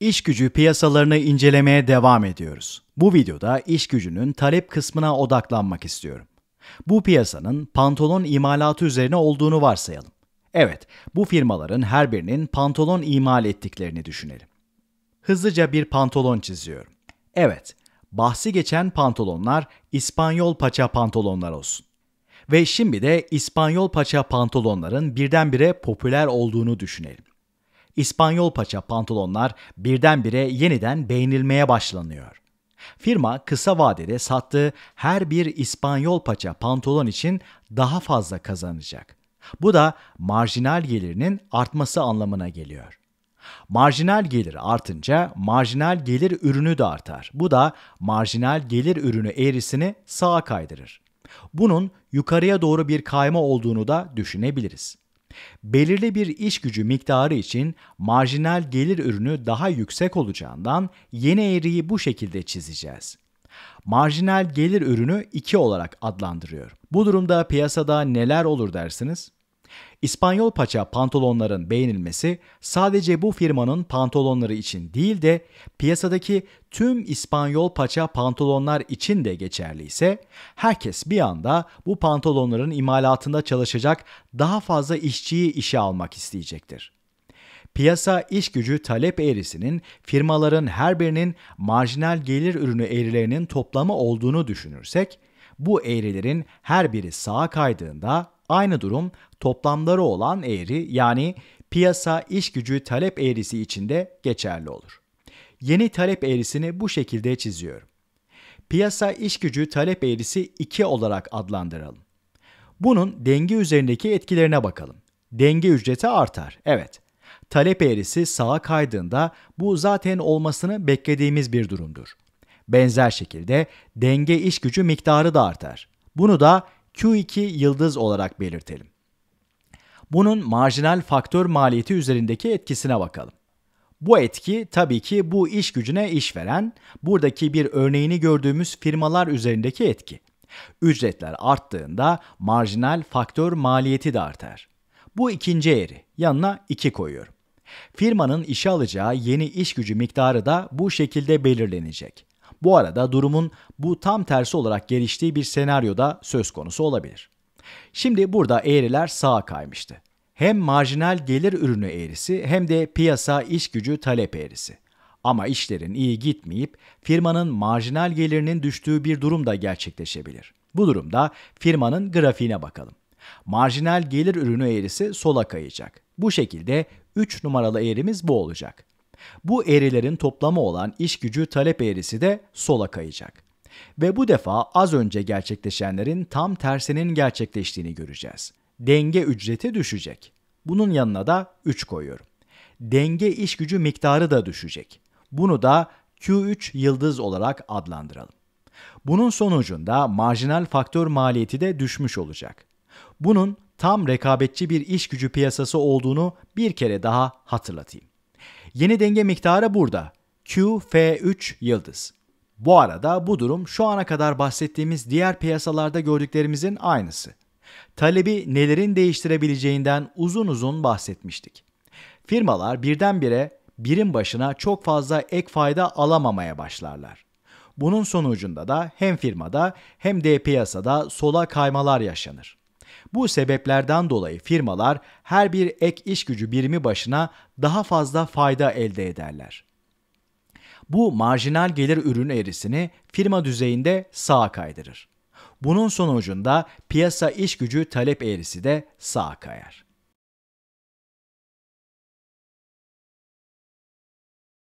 İş gücü piyasalarını incelemeye devam ediyoruz. Bu videoda iş gücünün talep kısmına odaklanmak istiyorum. Bu piyasanın pantolon imalatı üzerine olduğunu varsayalım. Evet, bu firmaların her birinin pantolon imal ettiklerini düşünelim. Hızlıca bir pantolon çiziyorum. Evet, bahsi geçen pantolonlar İspanyol paça pantolonlar olsun. Ve şimdi de İspanyol paça pantolonların birdenbire popüler olduğunu düşünelim. İspanyol paça pantolonlar birdenbire yeniden beğenilmeye başlanıyor. Firma kısa vadede sattığı her bir İspanyol paça pantolon için daha fazla kazanacak. Bu da marjinal gelirinin artması anlamına geliyor. Marjinal gelir artınca marjinal gelir ürünü de artar. Bu da marjinal gelir ürünü eğrisini sağa kaydırır. Bunun yukarıya doğru bir kayma olduğunu da düşünebiliriz belirli bir iş gücü miktarı için marjinal gelir ürünü daha yüksek olacağından yeni eğriyi bu şekilde çizeceğiz. Marjinal gelir ürünü 2 olarak adlandırıyorum. Bu durumda piyasada neler olur dersiniz? İspanyol paça pantolonların beğenilmesi sadece bu firmanın pantolonları için değil de piyasadaki tüm İspanyol paça pantolonlar için de geçerli ise herkes bir anda bu pantolonların imalatında çalışacak daha fazla işçiyi işe almak isteyecektir. Piyasa iş gücü talep eğrisinin firmaların her birinin marjinal gelir ürünü eğrilerinin toplamı olduğunu düşünürsek bu eğrilerin her biri sağa kaydığında Aynı durum toplamları olan eğri yani piyasa iş gücü talep eğrisi içinde geçerli olur. Yeni talep eğrisini bu şekilde çiziyorum. Piyasa iş gücü talep eğrisi 2 olarak adlandıralım. Bunun denge üzerindeki etkilerine bakalım. Denge ücreti artar. Evet. Talep eğrisi sağa kaydığında bu zaten olmasını beklediğimiz bir durumdur. Benzer şekilde denge iş gücü miktarı da artar. Bunu da Q2 yıldız olarak belirtelim. Bunun marjinal faktör maliyeti üzerindeki etkisine bakalım. Bu etki tabii ki bu iş gücüne iş veren buradaki bir örneğini gördüğümüz firmalar üzerindeki etki. Ücretler arttığında marjinal faktör maliyeti de artar. Bu ikinci eğri, yanına 2 koyuyorum. Firmanın işe alacağı yeni iş gücü miktarı da bu şekilde belirlenecek. Bu arada durumun bu tam tersi olarak geliştiği bir senaryoda söz konusu olabilir. Şimdi burada eğriler sağa kaymıştı. Hem marjinal gelir ürünü eğrisi hem de piyasa iş gücü talep eğrisi. Ama işlerin iyi gitmeyip firmanın marjinal gelirinin düştüğü bir durum da gerçekleşebilir. Bu durumda firmanın grafiğine bakalım. Marjinal gelir ürünü eğrisi sola kayacak. Bu şekilde 3 numaralı eğrimiz bu olacak. Bu eğrilerin toplamı olan iş gücü talep eğrisi de sola kayacak. Ve bu defa az önce gerçekleşenlerin tam tersinin gerçekleştiğini göreceğiz. Denge ücreti düşecek. Bunun yanına da 3 koyuyorum. Denge iş gücü miktarı da düşecek. Bunu da Q3 yıldız olarak adlandıralım. Bunun sonucunda marjinal faktör maliyeti de düşmüş olacak. Bunun tam rekabetçi bir iş gücü piyasası olduğunu bir kere daha hatırlatayım. Yeni denge miktarı burada. QF3 yıldız. Bu arada bu durum şu ana kadar bahsettiğimiz diğer piyasalarda gördüklerimizin aynısı. Talebi nelerin değiştirebileceğinden uzun uzun bahsetmiştik. Firmalar birdenbire birim başına çok fazla ek fayda alamamaya başlarlar. Bunun sonucunda da hem firmada hem de piyasada sola kaymalar yaşanır. Bu sebeplerden dolayı firmalar her bir ek iş gücü birimi başına daha fazla fayda elde ederler. Bu marjinal gelir ürün eğrisini firma düzeyinde sağa kaydırır. Bunun sonucunda piyasa iş gücü talep eğrisi de sağa kayar.